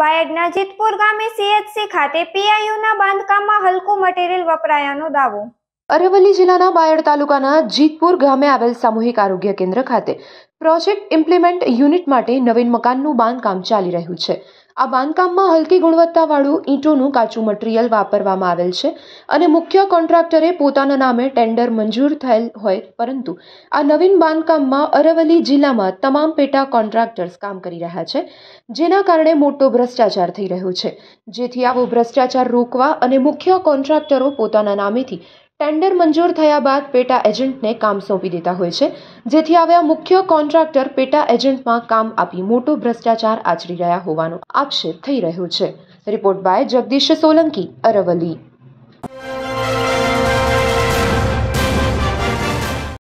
બાયડના જીતપુર ગામે સીએચસી ખાતે પીઆઈયુના બાંધકામમાં હલકું મટીરીયલ વપરાયાનો દાવો અરવલ્લી જિલ્લાના બાયડ તાલુકાના જીતપુર ગામે આવેલ સામૂહિક આરોગ્ય કેન્દ્ર ખાતે પ્રોજેક્ટ ઇમ્પ્લિમેન્ટ યુનિટ માટે નવીન મકાનનું બાંધકામ ચાલી રહ્યું છે આ બાંધકામમાં હલકી ગુણવત્તાવાળું ઈંટોનું કાચું મટીરિયલ વાપરવામાં આવેલ છે અને મુખ્ય કોન્ટ્રાક્ટરે પોતાના નામે ટેન્ડર મંજૂર થયેલ હોય પરંતુ આ નવીન બાંધકામમાં અરવલ્લી જિલ્લામાં તમામ પેટા કોન્ટ્રાક્ટર્સ કામ કરી રહ્યા છે જેના કારણે મોટો ભ્રષ્ટાચાર થઈ રહ્યો છે જેથી આવો ભ્રષ્ટાચાર રોકવા અને મુખ્ય કોન્ટ્રાક્ટરો પોતાના નામેથી ટેન્ડર મંજૂર થયા બાદ પેટા એજન્ટને કામ સોંપી દેતા હોય છે જેથી આવ્યા મુખ્ય કોન્ટ્રાક્ટર પેટા એજન્ટમાં કામ આપી મોટો ભ્રષ્ટાચાર આચરી રહ્યા હોવાનો આક્ષેપ થઈ રહ્યો છે રિપોર્ટ બાય જગદીશ સોલંકી અરવલ્લી